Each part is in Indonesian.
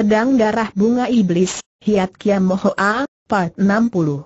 Pedang Darah Bunga Iblis, Hiat Kiam Mohoa, Part 60.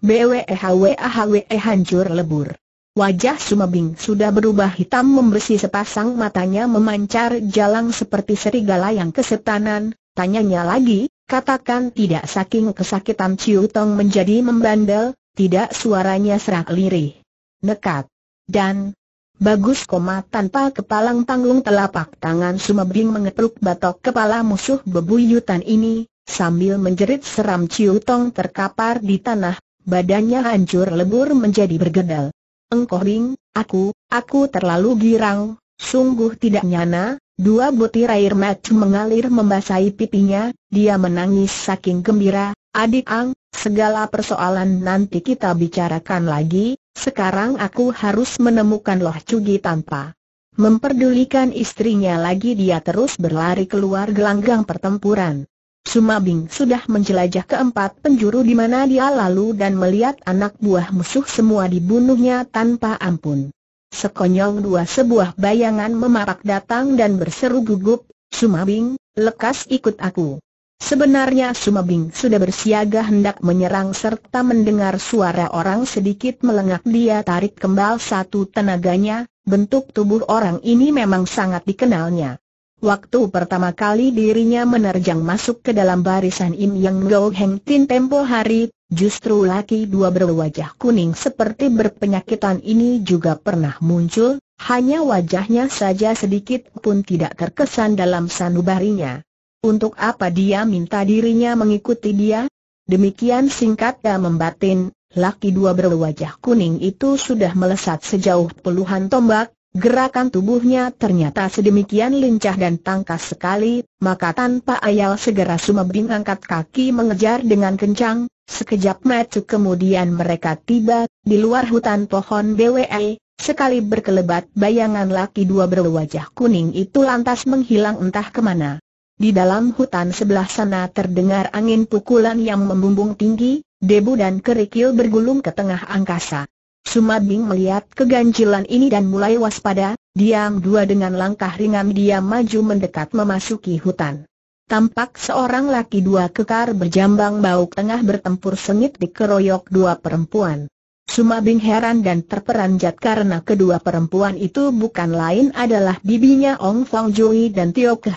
BWEHWEHWE e hancur lebur. Wajah Sumabing sudah berubah hitam membersih sepasang matanya memancar jalan seperti serigala yang kesetanan, tanyanya lagi, katakan tidak saking kesakitan Ciu Tong menjadi membandel, tidak suaranya serak lirih. Nekat. Dan, Bagus koma tanpa kepalang tanggung telapak tangan Sumabing mengetuk batok kepala musuh bebuyutan ini, sambil menjerit seram Ciu Tong terkapar di tanah, badannya hancur lebur menjadi bergedal. Engkoh Ring, aku, aku terlalu girang, sungguh tidak nyana, dua butir air mata mengalir membasahi pipinya, dia menangis saking gembira, adik Ang, segala persoalan nanti kita bicarakan lagi, sekarang aku harus menemukan Loh Cugi tanpa memperdulikan istrinya lagi dia terus berlari keluar gelanggang pertempuran. Sumabing sudah menjelajah keempat penjuru di mana dia lalu dan melihat anak buah musuh semua dibunuhnya tanpa ampun. Sekonyong dua sebuah bayangan memarak datang dan berseru gugup, Sumabing, lekas ikut aku. Sebenarnya Sumabing sudah bersiaga hendak menyerang serta mendengar suara orang sedikit melengak dia tarik kembali satu tenaganya, bentuk tubuh orang ini memang sangat dikenalnya. Waktu pertama kali dirinya menerjang masuk ke dalam barisan Im Yang Go Heng Tin tempo hari, justru laki dua berwajah kuning seperti berpenyakitan ini juga pernah muncul, hanya wajahnya saja sedikit pun tidak terkesan dalam sanubarinya. Untuk apa dia minta dirinya mengikuti dia? Demikian singkatnya membatin, laki dua berwajah kuning itu sudah melesat sejauh puluhan tombak, gerakan tubuhnya ternyata sedemikian lincah dan tangkas sekali, maka tanpa ayal segera Sumebing angkat kaki mengejar dengan kencang, sekejap metu kemudian mereka tiba, di luar hutan pohon BWE, sekali berkelebat bayangan laki dua berwajah kuning itu lantas menghilang entah kemana. Di dalam hutan sebelah sana terdengar angin pukulan yang membumbung tinggi, debu dan kerikil bergulung ke tengah angkasa. Sumabing melihat keganjilan ini dan mulai waspada, diam dua dengan langkah ringan dia maju mendekat memasuki hutan. Tampak seorang laki dua kekar berjambang bauk tengah bertempur sengit di keroyok dua perempuan. Sumabing heran dan terperanjat karena kedua perempuan itu bukan lain adalah bibinya Ong Fong Jui dan Tio Keh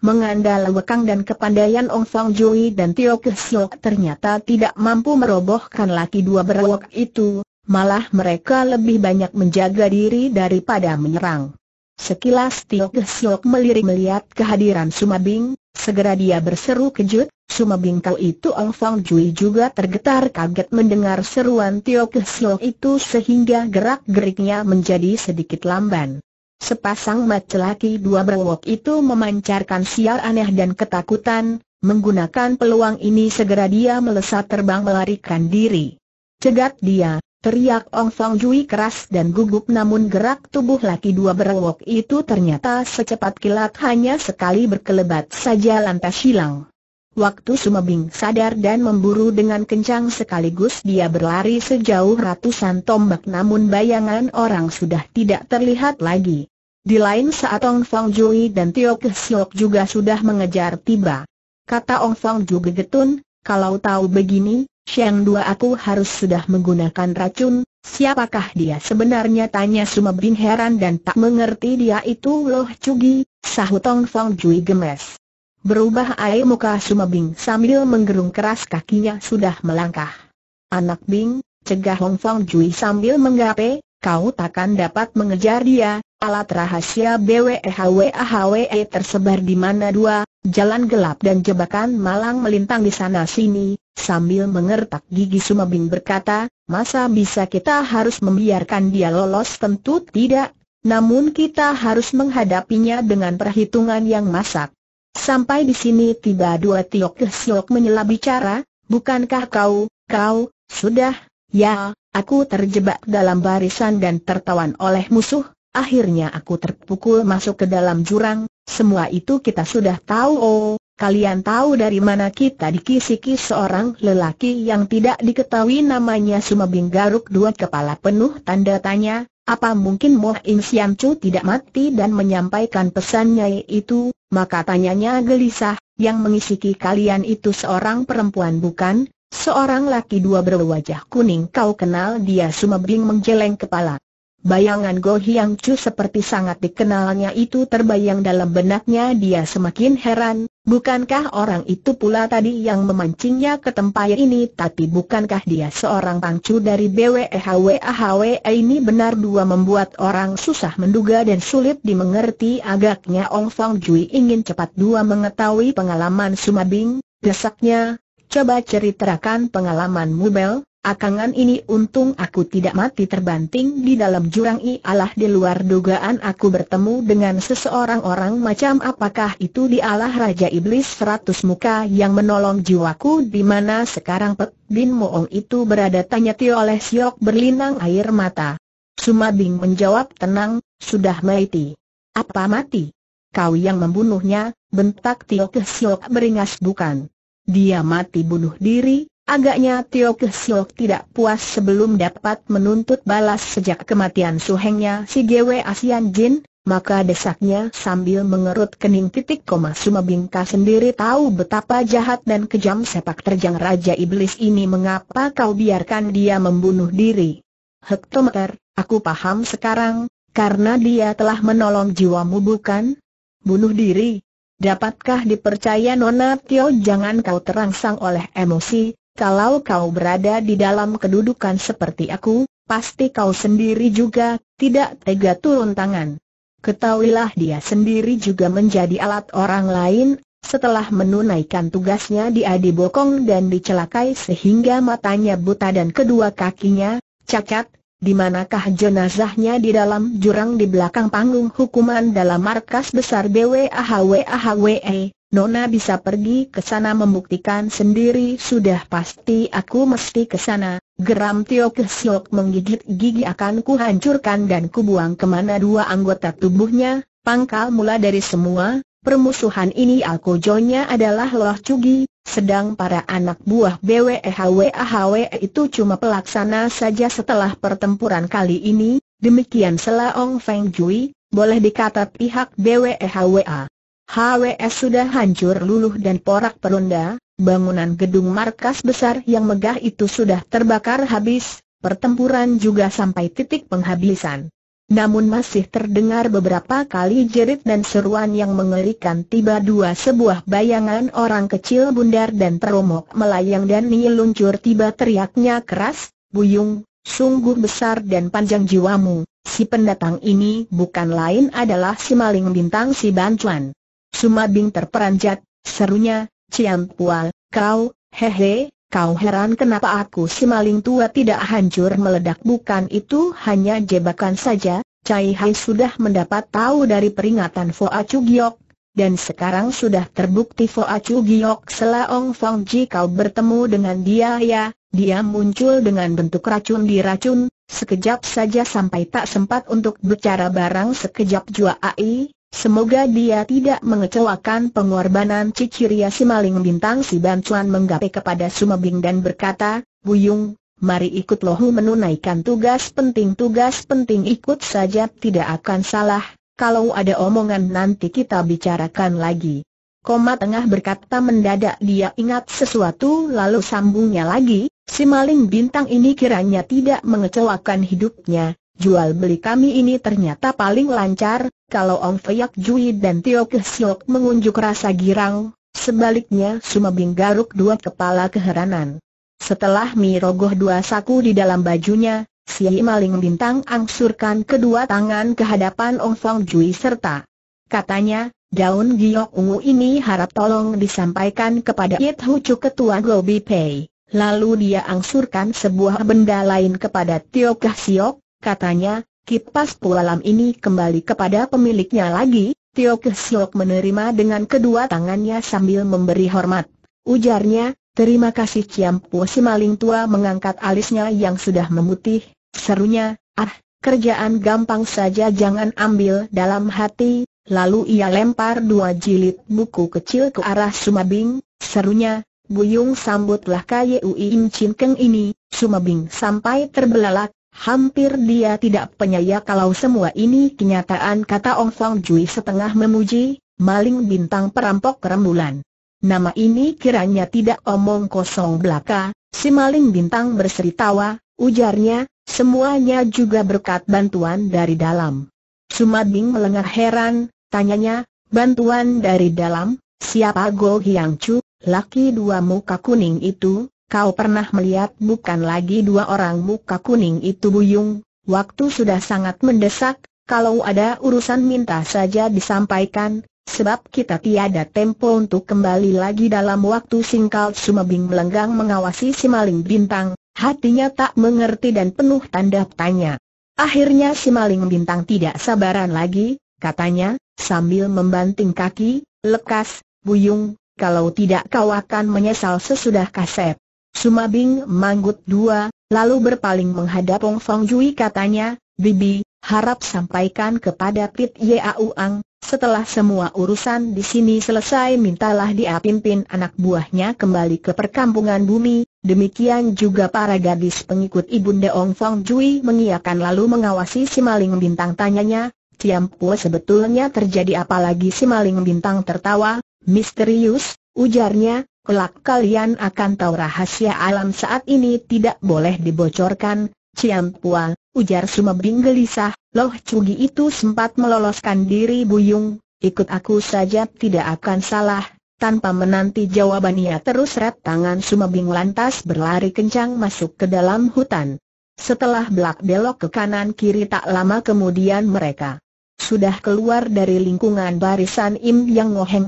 Mengandal wekang dan kepandaian Ong Song Jui dan Tio Keslok ternyata tidak mampu merobohkan laki dua berawak itu, malah mereka lebih banyak menjaga diri daripada menyerang. Sekilas Tio Keslok melirik melihat kehadiran Sumabing, segera dia berseru kejut, Sumabing kau itu Ong Song Jui juga tergetar kaget mendengar seruan Tio Keslok itu sehingga gerak-geriknya menjadi sedikit lamban. Sepasang mata laki dua berwok itu memancarkan sial aneh dan ketakutan, menggunakan peluang ini segera dia melesat terbang melarikan diri. Cegat dia, teriak Ong Fong Jui keras dan gugup namun gerak tubuh laki dua berwok itu ternyata secepat kilat hanya sekali berkelebat saja lantas hilang. Waktu Sumabing sadar dan memburu dengan kencang sekaligus dia berlari sejauh ratusan tombak namun bayangan orang sudah tidak terlihat lagi. Di lain saat Ong Fong Jui dan Tio Siok juga sudah mengejar tiba. Kata Ong Fong Jui gegetun, kalau tahu begini, Sheng Dua aku harus sudah menggunakan racun, siapakah dia sebenarnya tanya Suma Bin heran dan tak mengerti dia itu loh Cugi, sahut Ong Fong Jui gemes. Berubah air muka Suma Bin sambil menggerung keras kakinya sudah melangkah. Anak Bing, cegah Ong Fong Jui sambil menggape, kau takkan dapat mengejar dia, Alat rahasia BWEHWAHWE tersebar di mana dua, jalan gelap dan jebakan malang melintang di sana sini, sambil mengertak gigi Sumabing berkata, masa bisa kita harus membiarkan dia lolos tentu tidak, namun kita harus menghadapinya dengan perhitungan yang masak. Sampai di sini tiba dua Tiok kesiok menyela bicara, bukankah kau, kau, sudah, ya, aku terjebak dalam barisan dan tertawan oleh musuh, Akhirnya aku terpukul masuk ke dalam jurang, semua itu kita sudah tahu oh, kalian tahu dari mana kita dikisiki seorang lelaki yang tidak diketahui namanya Sumabing Garuk dua kepala penuh tanda tanya, apa mungkin Moh In Sian Chu tidak mati dan menyampaikan pesannya itu? Maka tanyanya gelisah, yang mengisiki kalian itu seorang perempuan bukan? Seorang laki dua berwajah kuning kau kenal dia Sumabing menjeleng kepala. Bayangan Go Hyang Chu seperti sangat dikenalnya itu terbayang dalam benaknya dia semakin heran, bukankah orang itu pula tadi yang memancingnya ke tempat ini tapi bukankah dia seorang pangcu dari BWEHWAHWE e ini benar dua membuat orang susah menduga dan sulit dimengerti agaknya Ong Fong Jui ingin cepat dua mengetahui pengalaman Sumabing, desaknya, coba ceritakan pengalamanmu Bel, Akangan ini untung aku tidak mati terbanting di dalam jurang i Allah di luar dugaan aku bertemu dengan seseorang orang macam apakah itu di Allah Raja Iblis seratus muka yang menolong jiwaku di mana sekarang Pek Bin Moong itu berada tanya Tio oleh Siok berlinang air mata. Sumabing menjawab tenang, sudah mati. Apa mati? Kau yang membunuhnya, bentak Tio ke Siok beringas bukan. Dia mati bunuh diri, Agaknya Tio Kesiok tidak puas sebelum dapat menuntut balas sejak kematian suhengnya si Gwe Asian Jin, maka desaknya sambil mengerut kening titik koma Bingka sendiri tahu betapa jahat dan kejam sepak terjang Raja Iblis ini mengapa kau biarkan dia membunuh diri. Hektometer, aku paham sekarang, karena dia telah menolong jiwamu bukan? Bunuh diri. Dapatkah dipercaya Nona Tio jangan kau terangsang oleh emosi, kalau kau berada di dalam kedudukan seperti aku, pasti kau sendiri juga tidak tega turun tangan. Ketahuilah dia sendiri juga menjadi alat orang lain, setelah menunaikan tugasnya dia dibokong dan dicelakai sehingga matanya buta dan kedua kakinya cacat, di manakah jenazahnya di dalam jurang di belakang panggung hukuman dalam markas besar BWAHWAHWE. Nona bisa pergi ke sana membuktikan sendiri sudah pasti aku mesti ke sana. Geram Tio Kesiok menggigit gigi akan hancurkan dan kubuang kemana dua anggota tubuhnya, pangkal mula dari semua, permusuhan ini alkojonya adalah Loh Cugi, sedang para anak buah BWEHWAHW e e itu cuma pelaksana saja setelah pertempuran kali ini, demikian Selaong Feng Jui, boleh dikata pihak BWEHWA. HWS sudah hancur luluh dan porak peronda, bangunan gedung markas besar yang megah itu sudah terbakar habis, pertempuran juga sampai titik penghabisan. Namun masih terdengar beberapa kali jerit dan seruan yang mengerikan tiba dua sebuah bayangan orang kecil bundar dan teromok melayang dan niluncur tiba teriaknya keras, Buyung, sungguh besar dan panjang jiwamu, si pendatang ini bukan lain adalah si maling bintang si Bancuan. Sumabing terperanjat, serunya, Cian Pual, kau, hehe, kau heran kenapa aku si maling tua tidak hancur meledak bukan itu hanya jebakan saja, Cai Hai sudah mendapat tahu dari peringatan Fo Acu Cugiok, dan sekarang sudah terbukti Fo Acu Cugiok Selaong Fong Ji kau bertemu dengan dia ya, dia muncul dengan bentuk racun di racun, sekejap saja sampai tak sempat untuk bicara barang sekejap Jua Ai, Semoga dia tidak mengecewakan pengorbanan Ciciria si maling bintang si bantuan menggapai kepada Sumabing dan berkata, Buyung, mari ikut lohu menunaikan tugas penting tugas penting ikut saja tidak akan salah, kalau ada omongan nanti kita bicarakan lagi. Koma tengah berkata mendadak dia ingat sesuatu lalu sambungnya lagi, si maling bintang ini kiranya tidak mengecewakan hidupnya, Jual beli kami ini ternyata paling lancar, kalau Ong Feyak Jui dan Tio Siok mengunjuk rasa girang, sebaliknya Sumabing garuk dua kepala keheranan. Setelah mirogoh dua saku di dalam bajunya, si maling bintang angsurkan kedua tangan ke hadapan Ong Fong Jui serta katanya, Daun giok ungu ini harap tolong disampaikan kepada Yit Hucu Ketua Gobi Pei. Lalu dia angsurkan sebuah benda lain kepada Tio Kah Siok, katanya, kipas pualam ini kembali kepada pemiliknya lagi, Tio Kesiok menerima dengan kedua tangannya sambil memberi hormat. Ujarnya, terima kasih Ciampu si maling tua mengangkat alisnya yang sudah memutih, serunya, ah, kerjaan gampang saja jangan ambil dalam hati, lalu ia lempar dua jilid buku kecil ke arah Sumabing, serunya, Buyung sambutlah Kyu Im Chin Keng ini, Sumabing sampai terbelalak, Hampir dia tidak penyaya kalau semua ini kenyataan kata Ong Song Jui setengah memuji, maling bintang perampok rembulan. Nama ini kiranya tidak omong kosong belaka, si maling bintang berseri tawa, ujarnya, semuanya juga berkat bantuan dari dalam. Bing melengar heran, tanyanya, bantuan dari dalam, siapa Go Hiang Chu, laki dua muka kuning itu, Kau pernah melihat bukan lagi dua orang muka kuning itu Buyung, waktu sudah sangat mendesak, kalau ada urusan minta saja disampaikan, sebab kita tiada tempo untuk kembali lagi dalam waktu singkat sumabing melenggang mengawasi si maling bintang, hatinya tak mengerti dan penuh tanda tanya. Akhirnya si maling bintang tidak sabaran lagi, katanya, sambil membanting kaki, lekas, Buyung, kalau tidak kau akan menyesal sesudah kasep. Sumabing manggut dua, lalu berpaling menghadap Ong Fong Jui katanya, Bibi, harap sampaikan kepada Pit Ang, setelah semua urusan di sini selesai mintalah dia pimpin anak buahnya kembali ke perkampungan bumi, demikian juga para gadis pengikut Ibunda Ong Fong Jui mengiakan lalu mengawasi si maling bintang tanyanya, tiampu sebetulnya terjadi apalagi si maling bintang tertawa, misterius, ujarnya, Kelak kalian akan tahu rahasia alam saat ini tidak boleh dibocorkan, Ciam Pua, ujar Sumebing gelisah, Loh Cugi itu sempat meloloskan diri Buyung, ikut aku saja tidak akan salah, tanpa menanti jawabannya terus ret tangan Sumebing lantas berlari kencang masuk ke dalam hutan. Setelah belak belok ke kanan kiri tak lama kemudian mereka sudah keluar dari lingkungan barisan Im Yang Ngoheng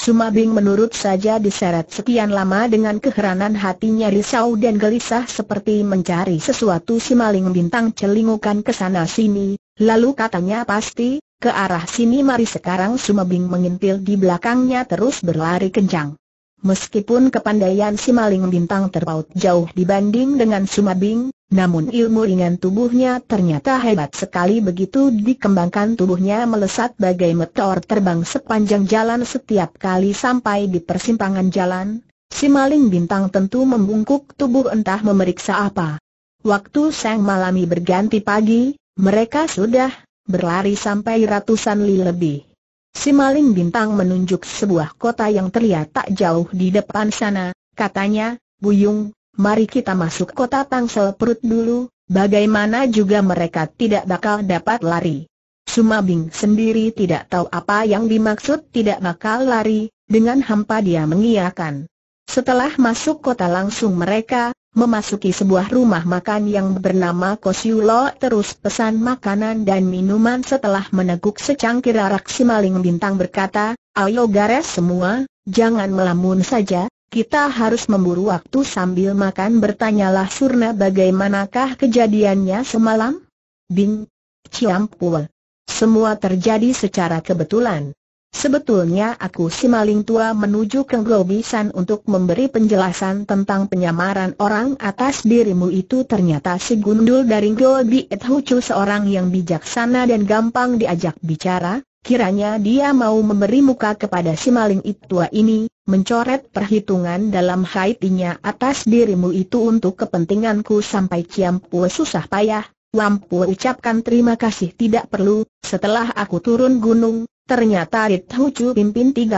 Sumabing menurut saja diseret sekian lama dengan keheranan hatinya risau dan gelisah seperti mencari sesuatu si maling bintang celingukan ke sana sini, lalu katanya pasti, ke arah sini mari sekarang Sumabing mengintil di belakangnya terus berlari kencang. Meskipun kepandaian si maling bintang terpaut jauh dibanding dengan Sumabing, namun ilmu ringan tubuhnya ternyata hebat sekali begitu dikembangkan tubuhnya melesat bagai meteor terbang sepanjang jalan setiap kali sampai di persimpangan jalan, si maling bintang tentu membungkuk tubuh entah memeriksa apa. Waktu sang malami berganti pagi, mereka sudah berlari sampai ratusan li lebih. Si maling bintang menunjuk sebuah kota yang terlihat tak jauh di depan sana, katanya, Buyung, mari kita masuk kota Tangsel Perut dulu, bagaimana juga mereka tidak bakal dapat lari. Sumabing sendiri tidak tahu apa yang dimaksud tidak bakal lari, dengan hampa dia mengiyakan. Setelah masuk kota langsung mereka, Memasuki sebuah rumah makan yang bernama Kosiulo terus pesan makanan dan minuman setelah meneguk secangkir arak si maling bintang berkata, Ayo gares semua, jangan melamun saja, kita harus memburu waktu sambil makan bertanyalah Surna bagaimanakah kejadiannya semalam? Bing, Ciampul. Semua terjadi secara kebetulan. Sebetulnya aku si maling tua menuju ke Gobisan untuk memberi penjelasan tentang penyamaran orang atas dirimu itu ternyata si gundul dari Gobi Hucu seorang yang bijaksana dan gampang diajak bicara, kiranya dia mau memberi muka kepada si maling tua ini, mencoret perhitungan dalam hatinya atas dirimu itu untuk kepentinganku sampai ciampu susah payah, Lampu ucapkan terima kasih tidak perlu, setelah aku turun gunung, Ternyata Rit Hucu pimpin 30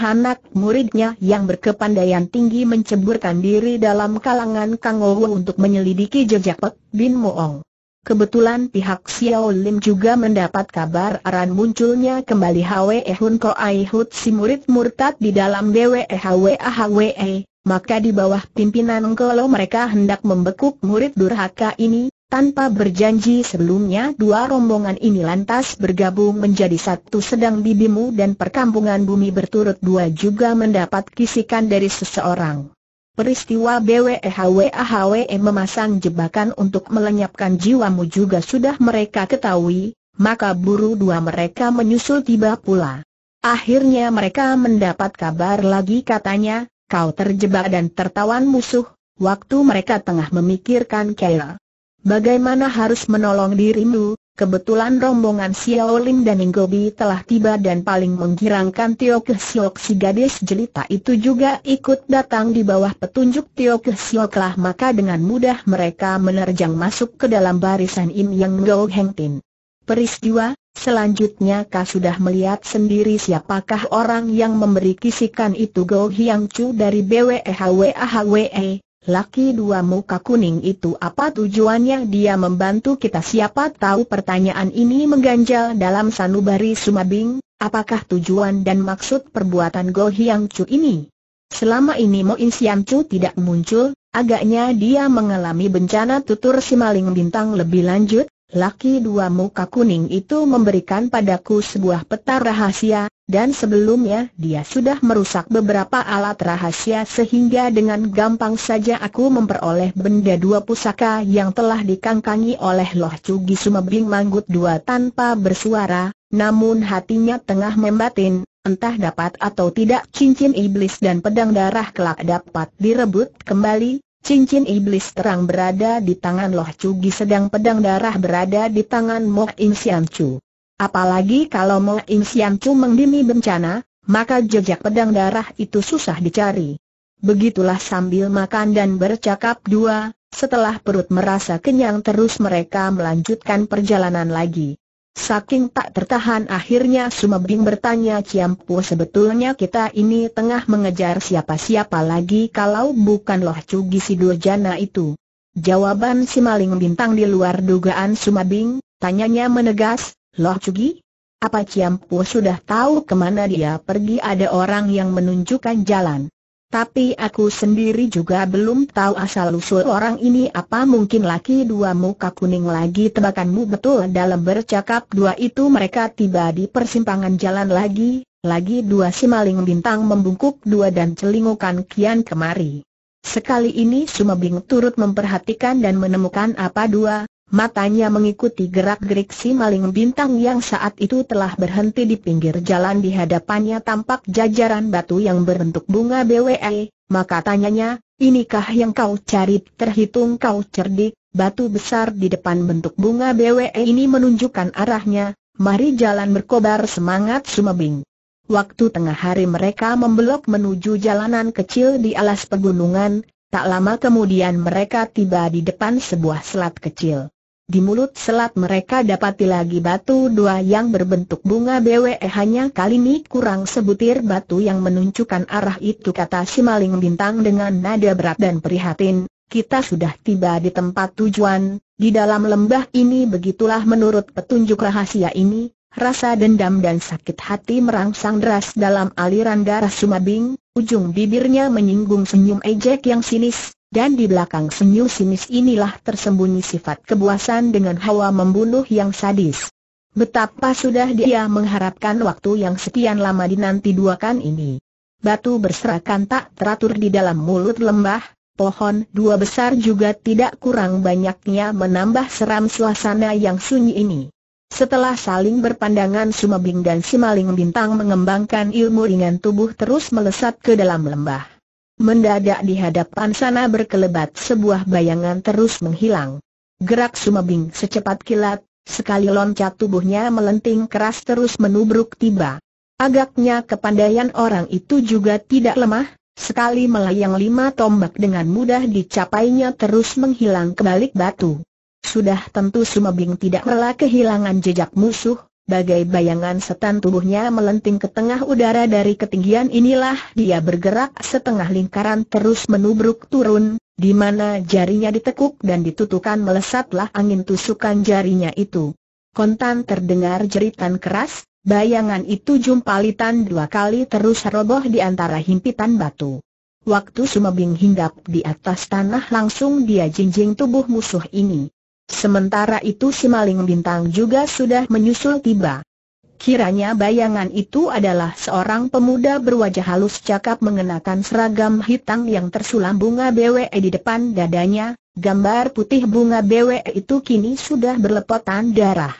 anak muridnya yang berkepandaian tinggi menceburkan diri dalam kalangan Kang untuk menyelidiki jejak Pek Bin Moong. Kebetulan pihak Xiao Lim juga mendapat kabar aran munculnya kembali Hwe Hun Ko Hut si murid murtad di dalam BWE Hwe Ahwe maka di bawah pimpinan kalau mereka hendak membekuk murid durhaka ini, tanpa berjanji sebelumnya dua rombongan ini lantas bergabung menjadi satu sedang bibimu dan perkampungan bumi berturut dua juga mendapat kisikan dari seseorang. Peristiwa BWEHWAHWE e memasang jebakan untuk melenyapkan jiwamu juga sudah mereka ketahui, maka buru dua mereka menyusul tiba pula. Akhirnya mereka mendapat kabar lagi katanya, kau terjebak dan tertawan musuh, waktu mereka tengah memikirkan Kela. Bagaimana harus menolong dirimu? Kebetulan rombongan Xiao Lin dan Inggobi telah tiba dan paling menggirangkan Tio Siok si gadis jelita itu juga ikut datang di bawah petunjuk Tio Siok lah maka dengan mudah mereka menerjang masuk ke dalam barisan Im Yang Go Heng Tin. Peristiwa, selanjutnya kau sudah melihat sendiri siapakah orang yang memberi kisikan itu Go Hiang Chu dari BWEHWAHWE. Laki dua muka kuning itu apa tujuannya dia membantu kita siapa tahu pertanyaan ini mengganjal dalam sanubari Sumabing, apakah tujuan dan maksud perbuatan Go Hiang Chu ini? Selama ini Mo In Siam Chu tidak muncul, agaknya dia mengalami bencana tutur si maling bintang lebih lanjut, laki dua muka kuning itu memberikan padaku sebuah peta rahasia, dan sebelumnya dia sudah merusak beberapa alat rahasia sehingga dengan gampang saja aku memperoleh benda dua pusaka yang telah dikangkangi oleh Loh Cugi Sumebing Manggut dua tanpa bersuara, namun hatinya tengah membatin, entah dapat atau tidak cincin iblis dan pedang darah kelak dapat direbut kembali, Cincin iblis terang berada di tangan Loh Cugi sedang pedang darah berada di tangan Mok Insian Chu. Apalagi kalau Mo In Sian Chu mengdimi bencana, maka jejak pedang darah itu susah dicari. Begitulah sambil makan dan bercakap dua, setelah perut merasa kenyang terus mereka melanjutkan perjalanan lagi. Saking tak tertahan akhirnya Sumabing bertanya Ciampu sebetulnya kita ini tengah mengejar siapa-siapa lagi kalau bukan Loh Cugi si Durjana itu. Jawaban si maling bintang di luar dugaan Sumabing, tanyanya menegas, Loh Cugi? Apa Ciam Ciampu sudah tahu kemana dia pergi ada orang yang menunjukkan jalan. Tapi aku sendiri juga belum tahu asal-usul orang ini apa mungkin laki dua muka kuning lagi tebakanmu betul dalam bercakap dua itu mereka tiba di persimpangan jalan lagi, lagi dua si maling bintang membungkuk dua dan celingukan kian kemari. Sekali ini Sumebing turut memperhatikan dan menemukan apa dua, Matanya mengikuti gerak-gerik si maling bintang yang saat itu telah berhenti di pinggir jalan di hadapannya tampak jajaran batu yang berbentuk bunga BWE, maka tanyanya, inikah yang kau cari terhitung kau cerdik, batu besar di depan bentuk bunga BWE ini menunjukkan arahnya, mari jalan berkobar semangat sumebing. Waktu tengah hari mereka membelok menuju jalanan kecil di alas pegunungan, tak lama kemudian mereka tiba di depan sebuah selat kecil. Di mulut selat mereka dapati lagi batu dua yang berbentuk bunga BWE hanya kali ini kurang sebutir batu yang menunjukkan arah itu kata si maling bintang dengan nada berat dan prihatin. Kita sudah tiba di tempat tujuan, di dalam lembah ini begitulah menurut petunjuk rahasia ini, Rasa dendam dan sakit hati merangsang deras dalam aliran darah Sumabing, ujung bibirnya menyinggung senyum ejek yang sinis, dan di belakang senyum sinis inilah tersembunyi sifat kebuasan dengan hawa membunuh yang sadis. Betapa sudah dia mengharapkan waktu yang sekian lama dinanti-duakan dua ini. Batu berserakan tak teratur di dalam mulut lembah, pohon dua besar juga tidak kurang banyaknya menambah seram suasana yang sunyi ini. Setelah saling berpandangan Sumabing dan Simaling Bintang mengembangkan ilmu ringan tubuh terus melesat ke dalam lembah. Mendadak di hadapan sana berkelebat sebuah bayangan terus menghilang. Gerak Sumabing secepat kilat, sekali loncat tubuhnya melenting keras terus menubruk tiba. Agaknya kepandaian orang itu juga tidak lemah, sekali melayang lima tombak dengan mudah dicapainya terus menghilang ke balik batu. Sudah tentu Sumabing tidak rela kehilangan jejak musuh, bagai bayangan setan tubuhnya melenting ke tengah udara dari ketinggian inilah dia bergerak setengah lingkaran terus menubruk turun, di mana jarinya ditekuk dan ditutukan melesatlah angin tusukan jarinya itu. Kontan terdengar jeritan keras, bayangan itu jumpalitan dua kali terus roboh di antara himpitan batu. Waktu Sumabing hinggap di atas tanah langsung dia jinjing tubuh musuh ini. Sementara itu si maling bintang juga sudah menyusul tiba. Kiranya bayangan itu adalah seorang pemuda berwajah halus cakap mengenakan seragam hitam yang tersulam bunga BWE di depan dadanya, gambar putih bunga BWE itu kini sudah berlepotan darah.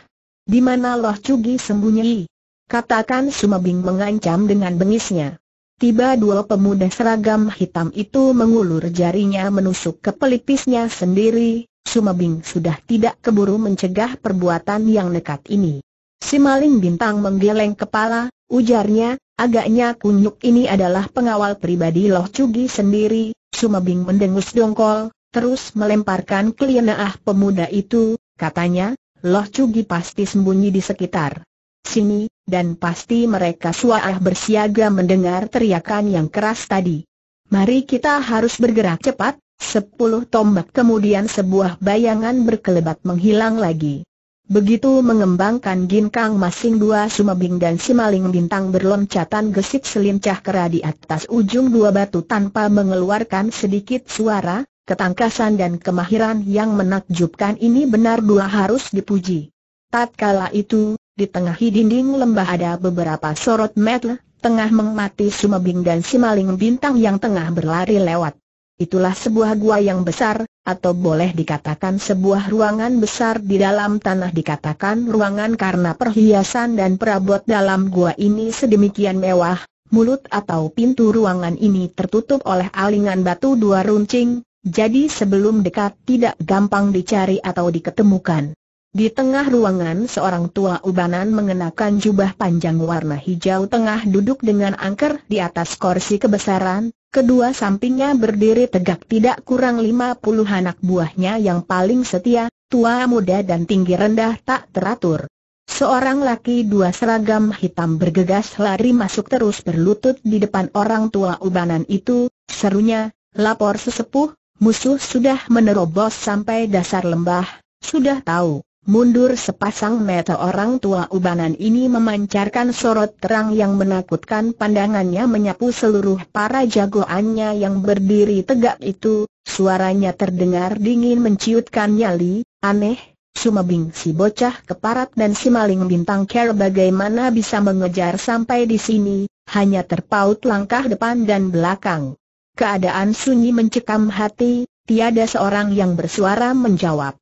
Di mana Loh Cugi sembunyi? Katakan Sumabing mengancam dengan bengisnya. Tiba dua pemuda seragam hitam itu mengulur jarinya menusuk ke pelipisnya sendiri, Sumabing sudah tidak keburu mencegah perbuatan yang nekat ini. Si maling bintang menggeleng kepala, ujarnya, agaknya kunyuk ini adalah pengawal pribadi Loh Cugi sendiri, Sumabing mendengus dongkol, terus melemparkan ah pemuda itu, katanya, Loh Cugi pasti sembunyi di sekitar sini, dan pasti mereka suah ah bersiaga mendengar teriakan yang keras tadi. Mari kita harus bergerak cepat, Sepuluh tombak kemudian sebuah bayangan berkelebat menghilang lagi. Begitu mengembangkan ginkang masing dua sumabing dan simaling bintang berloncatan gesit selincah kera di atas ujung dua batu tanpa mengeluarkan sedikit suara, ketangkasan dan kemahiran yang menakjubkan ini benar dua harus dipuji. Tatkala itu, di tengah dinding lembah ada beberapa sorot metel, tengah mengmati sumabing dan simaling bintang yang tengah berlari lewat. Itulah sebuah gua yang besar, atau boleh dikatakan sebuah ruangan besar di dalam tanah dikatakan ruangan karena perhiasan dan perabot dalam gua ini sedemikian mewah, mulut atau pintu ruangan ini tertutup oleh alingan batu dua runcing, jadi sebelum dekat tidak gampang dicari atau diketemukan. Di tengah ruangan seorang tua ubanan mengenakan jubah panjang warna hijau tengah duduk dengan angker di atas kursi kebesaran, kedua sampingnya berdiri tegak tidak kurang lima puluh anak buahnya yang paling setia, tua muda dan tinggi rendah tak teratur. Seorang laki dua seragam hitam bergegas lari masuk terus berlutut di depan orang tua ubanan itu, serunya, lapor sesepuh, musuh sudah menerobos sampai dasar lembah, sudah tahu. Mundur sepasang mata orang tua ubanan ini memancarkan sorot terang yang menakutkan pandangannya menyapu seluruh para jagoannya yang berdiri tegak itu, suaranya terdengar dingin menciutkan nyali, aneh, sumebing si bocah keparat dan si maling bintang care bagaimana bisa mengejar sampai di sini, hanya terpaut langkah depan dan belakang. Keadaan sunyi mencekam hati, tiada seorang yang bersuara menjawab.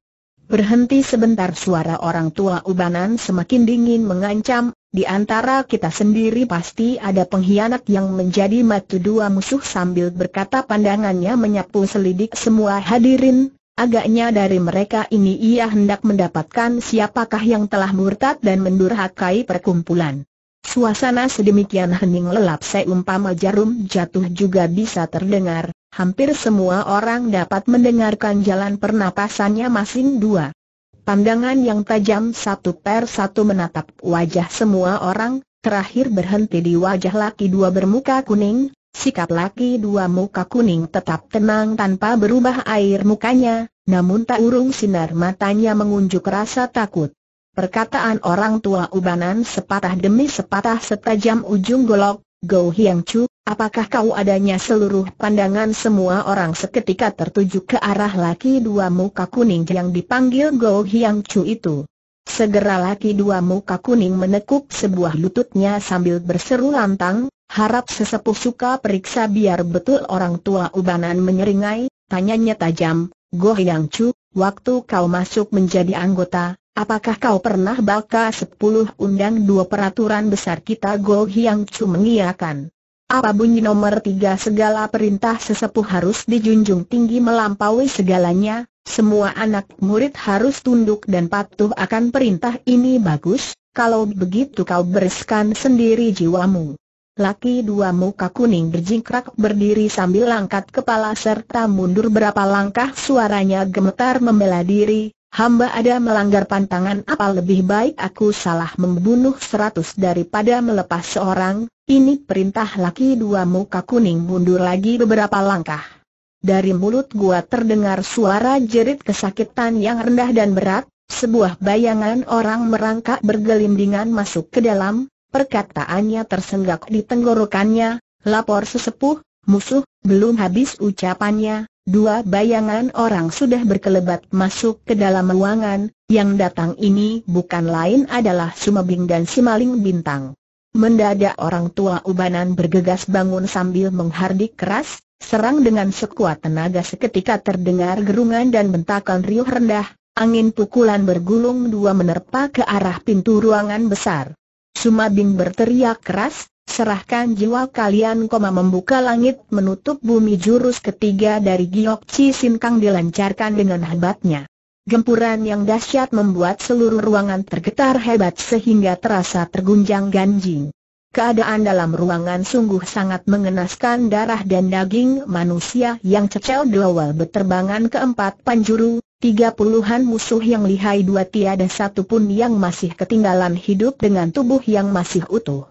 Berhenti sebentar suara orang tua Ubanan semakin dingin mengancam, di antara kita sendiri pasti ada pengkhianat yang menjadi matu dua musuh sambil berkata pandangannya menyapu selidik semua hadirin, agaknya dari mereka ini ia hendak mendapatkan siapakah yang telah murtad dan mendurhakai perkumpulan. Suasana sedemikian hening lelap seumpama jarum jatuh juga bisa terdengar, Hampir semua orang dapat mendengarkan jalan pernapasannya masing dua. Pandangan yang tajam satu per satu menatap wajah semua orang, terakhir berhenti di wajah laki dua bermuka kuning, sikap laki dua muka kuning tetap tenang tanpa berubah air mukanya, namun tak urung sinar matanya mengunjuk rasa takut. Perkataan orang tua ubanan sepatah demi sepatah setajam ujung golok, Go Hiang Chu, Apakah kau adanya seluruh pandangan semua orang seketika tertuju ke arah laki dua muka kuning yang dipanggil Go Hyang Chu itu? Segera laki dua muka kuning menekuk sebuah lututnya sambil berseru lantang, harap sesepuh suka periksa biar betul orang tua ubanan menyeringai, tanyanya tajam, Go Hyang Chu, waktu kau masuk menjadi anggota, Apakah kau pernah baka sepuluh undang dua peraturan besar kita Go Hyang Chu mengiakan? Apa bunyi nomor tiga segala perintah sesepuh harus dijunjung tinggi melampaui segalanya, semua anak murid harus tunduk dan patuh akan perintah ini bagus, kalau begitu kau bereskan sendiri jiwamu. Laki dua muka kuning berjingkrak berdiri sambil langkat kepala serta mundur berapa langkah suaranya gemetar membela diri, Hamba ada melanggar pantangan apa lebih baik aku salah membunuh seratus daripada melepas seorang, ini perintah laki dua muka kuning mundur lagi beberapa langkah. Dari mulut gua terdengar suara jerit kesakitan yang rendah dan berat, sebuah bayangan orang merangkak bergelindingan masuk ke dalam, perkataannya tersenggak di tenggorokannya, lapor sesepuh, musuh, belum habis ucapannya, Dua bayangan orang sudah berkelebat masuk ke dalam ruangan, yang datang ini bukan lain adalah Sumabing dan Simaling Bintang. Mendadak orang tua ubanan bergegas bangun sambil menghardik keras, serang dengan sekuat tenaga seketika terdengar gerungan dan bentakan riuh rendah, angin pukulan bergulung dua menerpa ke arah pintu ruangan besar. Sumabing berteriak keras, Serahkan jiwa kalian koma membuka langit menutup bumi jurus ketiga dari Giok Chi Sin Kang dilancarkan dengan hebatnya. Gempuran yang dahsyat membuat seluruh ruangan tergetar hebat sehingga terasa tergunjang ganjing. Keadaan dalam ruangan sungguh sangat mengenaskan darah dan daging manusia yang cecel dewal berterbangan ke empat panjuru, tiga puluhan musuh yang lihai dua tiada satu pun yang masih ketinggalan hidup dengan tubuh yang masih utuh.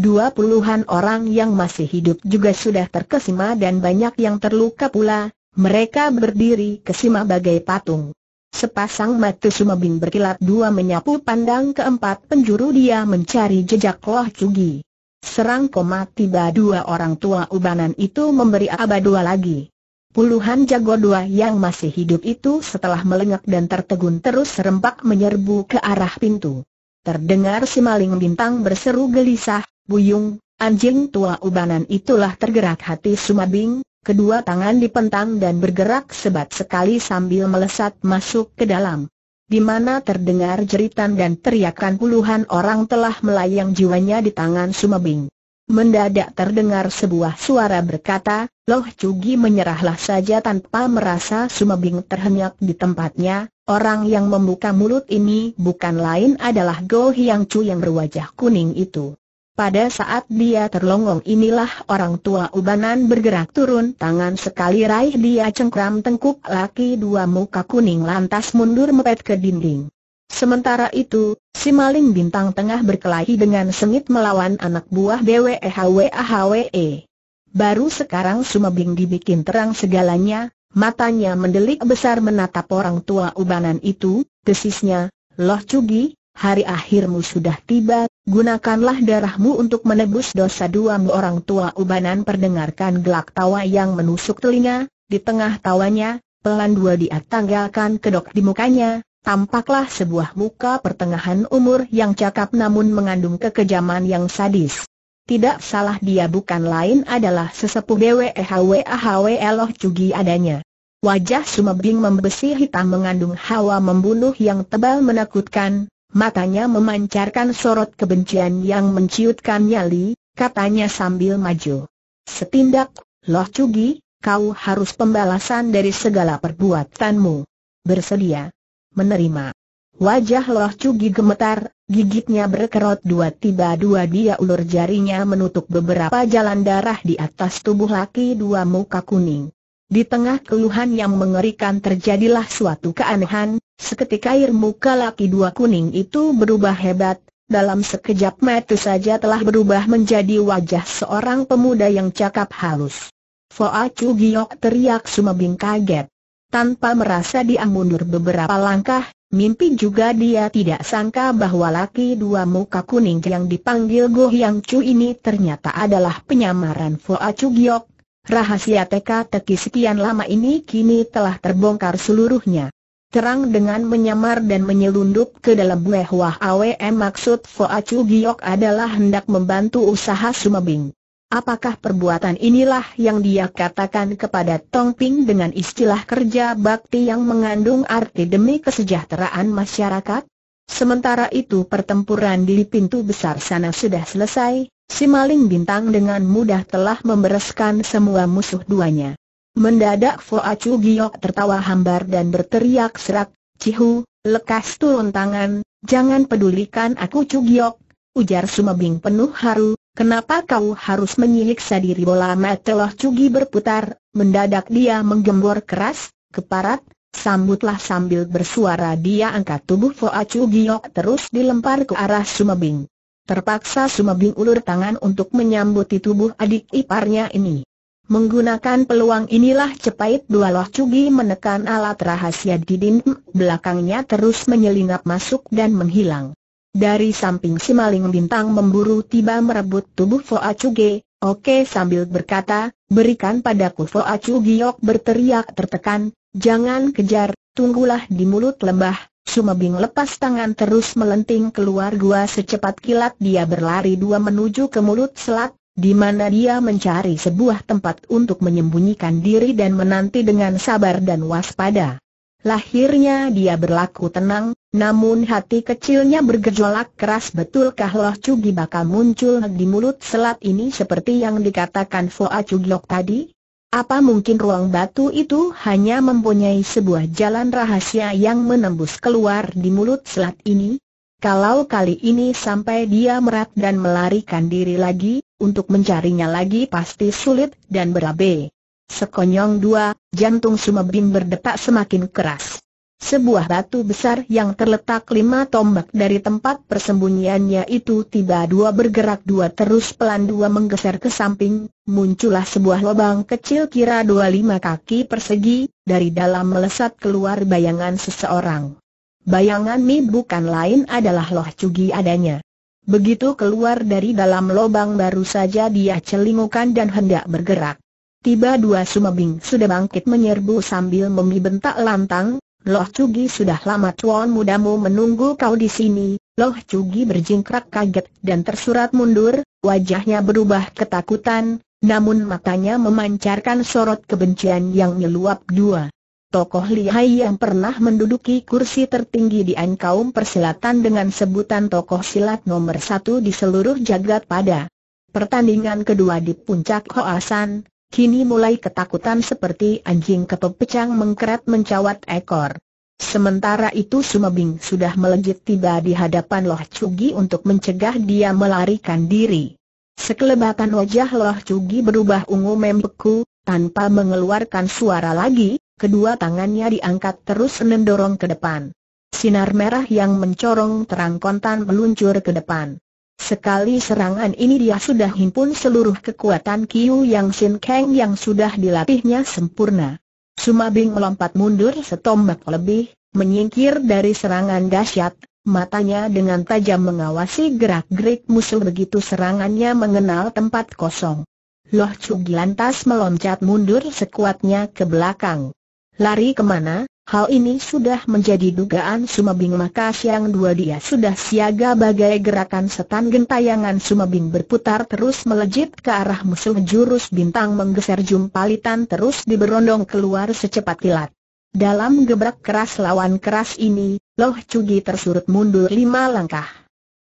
Dua puluhan orang yang masih hidup juga sudah terkesima dan banyak yang terluka pula, mereka berdiri kesima bagai patung. Sepasang mata Sumabin berkilat dua menyapu pandang keempat penjuru dia mencari jejak Loh Cugi. Serang koma tiba dua orang tua ubanan itu memberi aba dua lagi. Puluhan jago dua yang masih hidup itu setelah melengak dan tertegun terus serempak menyerbu ke arah pintu. Terdengar si maling bintang berseru gelisah, Buyung, anjing tua ubanan itulah tergerak hati Sumabing, kedua tangan dipentang dan bergerak sebat sekali sambil melesat masuk ke dalam. Di mana terdengar jeritan dan teriakan puluhan orang telah melayang jiwanya di tangan Sumabing. Mendadak terdengar sebuah suara berkata, Loh Cugi menyerahlah saja tanpa merasa Sumebing terhenyak di tempatnya, orang yang membuka mulut ini bukan lain adalah Go Hyang Chu yang berwajah kuning itu. Pada saat dia terlonggong inilah orang tua ubanan bergerak turun tangan sekali raih dia cengkram tengkuk laki dua muka kuning lantas mundur mepet ke dinding. Sementara itu, si maling bintang tengah berkelahi dengan sengit melawan anak buah BWEHWAHWE. Baru sekarang Sumabing dibikin terang segalanya, matanya mendelik besar menatap orang tua ubanan itu, desisnya, Loh Cugi, hari akhirmu sudah tiba, gunakanlah darahmu untuk menebus dosa dua orang tua ubanan perdengarkan gelak tawa yang menusuk telinga, di tengah tawanya, pelan dua dia tanggalkan kedok di mukanya, tampaklah sebuah muka pertengahan umur yang cakap namun mengandung kekejaman yang sadis. Tidak salah dia bukan lain adalah sesepuh dewa Hwe Ahwe Eloh Cugi adanya. Wajah Sumebing membesi hitam mengandung hawa membunuh yang tebal menakutkan, matanya memancarkan sorot kebencian yang menciutkan nyali, katanya sambil maju. Setindak, Loh Cugi, kau harus pembalasan dari segala perbuatanmu. Bersedia menerima. Wajah Loh Cugi gemetar, gigitnya berkerut dua tiba dua dia ulur jarinya menutup beberapa jalan darah di atas tubuh laki dua muka kuning. Di tengah keluhan yang mengerikan terjadilah suatu keanehan, seketika air muka laki dua kuning itu berubah hebat, dalam sekejap mata saja telah berubah menjadi wajah seorang pemuda yang cakap halus. Foa Cugiok teriak sumabing kaget. Tanpa merasa dia mundur beberapa langkah, mimpi juga dia tidak sangka bahwa laki dua muka kuning yang dipanggil Go Yang Chu ini ternyata adalah penyamaran Foa Chu Giok. Rahasia teka-teki sekian lama ini kini telah terbongkar seluruhnya. Terang dengan menyamar dan menyelundup ke dalam buah wah AWM maksud Foa Chu Giok adalah hendak membantu usaha Sumabing. Apakah perbuatan inilah yang dia katakan kepada Tong Ping dengan istilah kerja bakti yang mengandung arti demi kesejahteraan masyarakat? Sementara itu pertempuran di pintu besar sana sudah selesai, si maling bintang dengan mudah telah membereskan semua musuh duanya. Mendadak Fo Acu Giok tertawa hambar dan berteriak serak, Cihu, lekas turun tangan, jangan pedulikan aku Cugiok. ujar Sumabing penuh haru, Kenapa kau harus menyiksa diri bola mateloh cugi berputar, mendadak dia menggembor keras, keparat, sambutlah sambil bersuara dia angkat tubuh Foa Cugiok terus dilempar ke arah Sumabing. Terpaksa Sumabing ulur tangan untuk menyambuti tubuh adik iparnya ini. Menggunakan peluang inilah cepait dua loh Cugi menekan alat rahasia di dinding, belakangnya terus menyelinap masuk dan menghilang. Dari samping si maling bintang memburu tiba merebut tubuh Fo Acuge. oke sambil berkata, berikan padaku Foa Cugiok berteriak tertekan, jangan kejar, tunggulah di mulut lembah, Sumabing lepas tangan terus melenting keluar gua secepat kilat dia berlari dua menuju ke mulut selat, di mana dia mencari sebuah tempat untuk menyembunyikan diri dan menanti dengan sabar dan waspada. Lahirnya dia berlaku tenang, namun hati kecilnya bergejolak keras betulkah Loh Cugi bakal muncul di mulut selat ini seperti yang dikatakan Foa Cugiok tadi? Apa mungkin ruang batu itu hanya mempunyai sebuah jalan rahasia yang menembus keluar di mulut selat ini? Kalau kali ini sampai dia merat dan melarikan diri lagi, untuk mencarinya lagi pasti sulit dan berabe. Sekonyong dua, jantung Sumebim berdetak semakin keras. Sebuah batu besar yang terletak lima tombak dari tempat persembunyiannya itu tiba dua bergerak dua terus pelan dua menggeser ke samping, muncullah sebuah lubang kecil kira dua lima kaki persegi, dari dalam melesat keluar bayangan seseorang. Bayangan ini bukan lain adalah Loh Cugi adanya. Begitu keluar dari dalam lubang baru saja dia celingukan dan hendak bergerak. Tiba dua sumabing sudah bangkit menyerbu sambil membentak lantang, Loh Cugi sudah lama tuan mudamu menunggu kau di sini. Loh Cugi berjingkrak kaget dan tersurat mundur, wajahnya berubah ketakutan, namun matanya memancarkan sorot kebencian yang meluap dua. Tokoh lihai yang pernah menduduki kursi tertinggi di kaum persilatan dengan sebutan tokoh silat nomor satu di seluruh jagad pada pertandingan kedua di puncak Hoasan, kini mulai ketakutan seperti anjing kepepecang mengkerat mencawat ekor. Sementara itu Sumabing sudah melejit tiba di hadapan Loh Cugi untuk mencegah dia melarikan diri. Sekelebatan wajah Loh Cugi berubah ungu membeku, tanpa mengeluarkan suara lagi, kedua tangannya diangkat terus mendorong ke depan. Sinar merah yang mencorong terang kontan meluncur ke depan. Sekali serangan ini dia sudah himpun seluruh kekuatan Kiu Yang Sin Kang yang sudah dilatihnya sempurna. Suma Bing melompat mundur setombak lebih, menyingkir dari serangan dahsyat, matanya dengan tajam mengawasi gerak-gerik musuh begitu serangannya mengenal tempat kosong. Loh Chu lantas meloncat mundur sekuatnya ke belakang. Lari kemana? Hal ini sudah menjadi dugaan Sumabing maka siang dua dia sudah siaga bagai gerakan setan gentayangan Sumabing berputar terus melejit ke arah musuh jurus bintang menggeser jumpalitan terus diberondong keluar secepat kilat. Dalam gebrak keras lawan keras ini, Loh Cugi tersurut mundur lima langkah.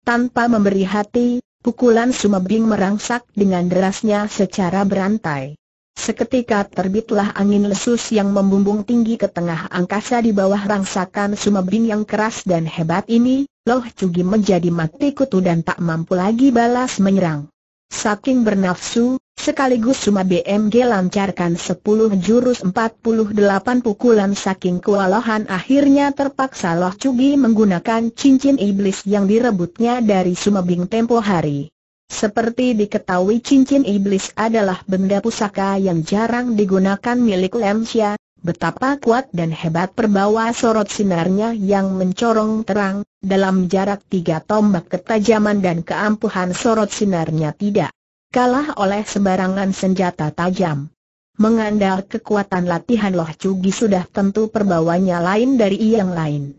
Tanpa memberi hati, pukulan Sumabing merangsak dengan derasnya secara berantai. Seketika terbitlah angin lesus yang membumbung tinggi ke tengah angkasa di bawah rangsakan sumebing yang keras dan hebat ini, Loh Cugi menjadi mati kutu dan tak mampu lagi balas menyerang. Saking bernafsu, sekaligus Suma BMG lancarkan 10 jurus 48 pukulan saking kewalahan akhirnya terpaksa Loh Cugi menggunakan cincin iblis yang direbutnya dari Bing tempo hari. Seperti diketahui cincin iblis adalah benda pusaka yang jarang digunakan milik Lemsia, betapa kuat dan hebat perbawa sorot sinarnya yang mencorong terang, dalam jarak tiga tombak ketajaman dan keampuhan sorot sinarnya tidak kalah oleh sembarangan senjata tajam. Mengandalkan kekuatan latihan Loh Cugi sudah tentu perbawanya lain dari yang lain.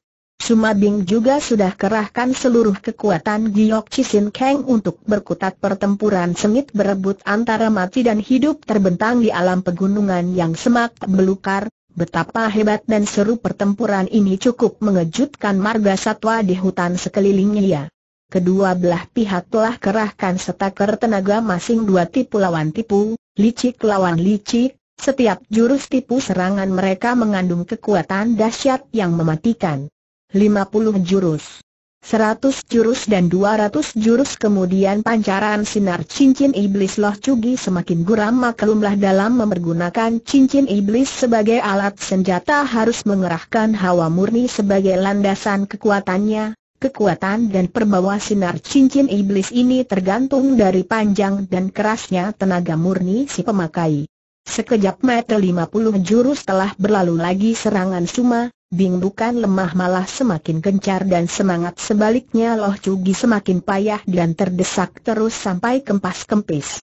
Sumabing juga sudah kerahkan seluruh kekuatan Giok Chisin Kang untuk berkutat pertempuran sengit berebut antara mati dan hidup terbentang di alam pegunungan yang semak belukar, betapa hebat dan seru pertempuran ini cukup mengejutkan marga satwa di hutan sekelilingnya. Kedua belah pihak telah kerahkan setaker tenaga masing dua tipu lawan tipu, licik lawan licik, setiap jurus tipu serangan mereka mengandung kekuatan dahsyat yang mematikan. 50 jurus. 100 jurus dan 200 jurus kemudian pancaran sinar cincin iblis Loh Cugi semakin guram maklumlah dalam memergunakan cincin iblis sebagai alat senjata harus mengerahkan hawa murni sebagai landasan kekuatannya, kekuatan dan perbawa sinar cincin iblis ini tergantung dari panjang dan kerasnya tenaga murni si pemakai. Sekejap mata 50 jurus telah berlalu lagi serangan suma, Bing bukan lemah malah semakin kencar dan semangat sebaliknya Loh Cugi semakin payah dan terdesak terus sampai kempas-kempis.